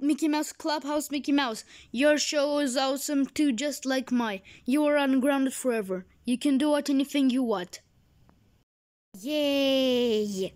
Mickey Mouse Clubhouse Mickey Mouse. Your show is awesome too, just like mine. You are ungrounded forever. You can do what anything you want. Yay!